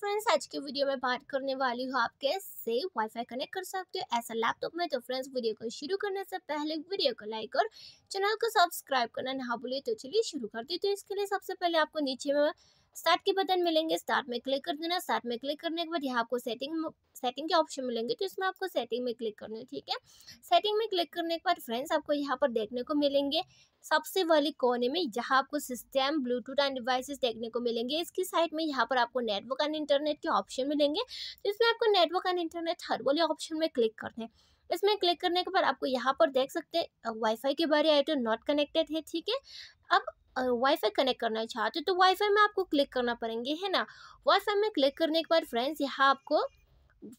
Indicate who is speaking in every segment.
Speaker 1: friends आज की video में बात करने वाली हूँ आप कैसे वाईफाई कनेक्ट कर सकते हो ऐसा लैपटॉप में तो फ्रेंड्स वीडियो को शुरू करने से पहले वीडियो को लाइक और चैनल को सब्सक्राइब करना ना भूलिए तो चलिए शुरू कर देते हैं इसके लिए सबसे पहले आपको नीचे में स्टार्ट के बटन मिलेंगे स्टार्ट में क्लिक कर देना स्टार्ट में क्लिक करने के बाद यहाँ आपको सेटिंग सेटिंग के ऑप्शन मिलेंगे तो इसमें आपको सेटिंग में क्लिक करना है ठीक है सेटिंग में क्लिक करने के बाद फ्रेंड्स आपको यहाँ पर देखने को मिलेंगे सबसे वाले कोने में जहाँ आपको सिस्टम ब्लूटूथ एंड डिवाइसेस देखने को मिलेंगे इसकी साइड में यहाँ पर आपको नेटवर्क एंड इंटरनेट के ऑप्शन मिलेंगे तो इसमें आपको नेटवर्क एंड इंटरनेट हर वाले ऑप्शन में क्लिक करना है इसमें क्लिक करने के बाद आपको यहाँ पर देख सकते हैं वाईफाई के बारे आई टू नॉट कनेक्टेड है ठीक है अब वाईफाई कनेक्ट करना चाहते हो तो वाईफाई में आपको क्लिक करना पड़ेंगे है ना वाईफाई में क्लिक करने के बाद फ्रेंड्स यहाँ आपको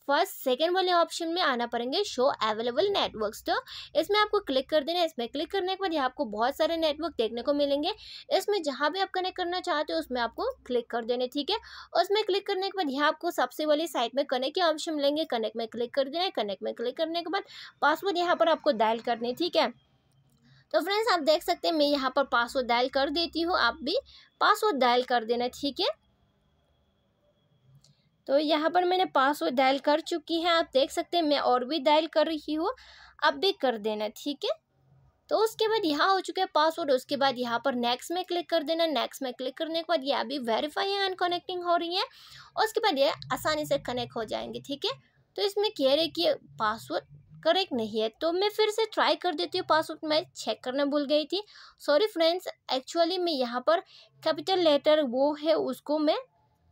Speaker 1: फर्स्ट सेकेंड वाले ऑप्शन में आना पड़ेंगे शो अवेलेबल नेटवर्क्स तो इसमें आपको क्लिक कर देना है इसमें क्लिक करने के बाद यहाँ आपको बहुत सारे नेटवर्क देखने को मिलेंगे इसमें जहाँ भी आप कनेक्ट करना चाहते हो उसमें आपको क्लिक कर देना ठीक है उसमें क्लिक करने के बाद यहाँ आपको सबसे वाली साइड में कनेक्ट के ऑप्शन मिलेंगे कनेक्ट में क्लिक कर देना है कनेक्ट में क्लिक करने के बाद पासवर्ड यहाँ पर आपको डायल है ठीक है तो फ्रेंड्स आप देख सकते हैं मैं यहाँ पर पासवर्ड डायल कर देती हूँ आप भी पासवर्ड डायल कर देना ठीक है तो यहाँ पर मैंने पासवर्ड डायल कर चुकी है आप देख सकते हैं मैं और भी डायल कर रही हूँ आप भी कर देना ठीक है तो उसके बाद यहाँ हो चुका है पासवर्ड उसके बाद यहाँ पर नेक्स्ट में क्लिक कर देना नेक्स्ट में क्लिक करने के बाद ये अभी वेरीफाई एंड कनेक्टिंग हो रही है और उसके बाद ये आसानी से कनेक्ट हो जाएंगे ठीक है तो इसमें कह रहे कि पासवर्ड करेक्ट नहीं है तो मैं फिर से ट्राई कर देती हूँ पासवर्ड मैं चेक करना भूल गई थी सॉरी फ्रेंड्स एक्चुअली मैं यहाँ पर कैपिटल लेटर वो है उसको मैं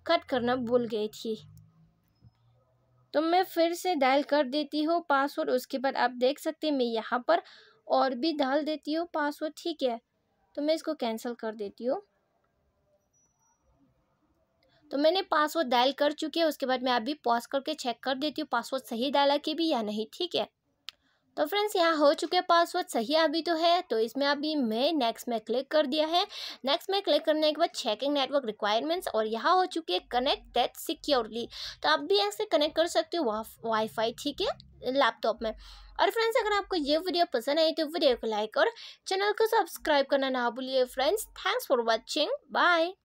Speaker 1: कट करना भूल गई थी तो मैं फिर से डायल कर देती हूँ पासवर्ड उसके बाद आप देख सकते हैं मैं यहाँ पर और भी डाल देती हूँ पासवर्ड ठीक है तो मैं इसको कैंसिल कर देती हूँ तो मैंने पासवर्ड डायल कर चुकी है उसके बाद मैं अभी पॉज करके चेक कर देती हूँ पासवर्ड सही डाला कि भी या नहीं ठीक है तो फ्रेंड्स यहाँ हो चुके पासवर्ड सही अभी तो है तो इसमें अभी मैं नेक्स्ट में क्लिक कर दिया है नेक्स्ट में क्लिक करने के बाद चेकिंग नेटवर्क रिक्वायरमेंट्स और यहाँ हो चुके है कनेक्ट दैट सिक्योरली तो आप भी ऐसे कनेक्ट कर सकते हो वाईफाई ठीक है लैपटॉप में और फ्रेंड्स अगर आपको ये वीडियो पसंद आई तो वीडियो को लाइक और चैनल को सब्सक्राइब करना ना भूलिए friends thanks for watching bye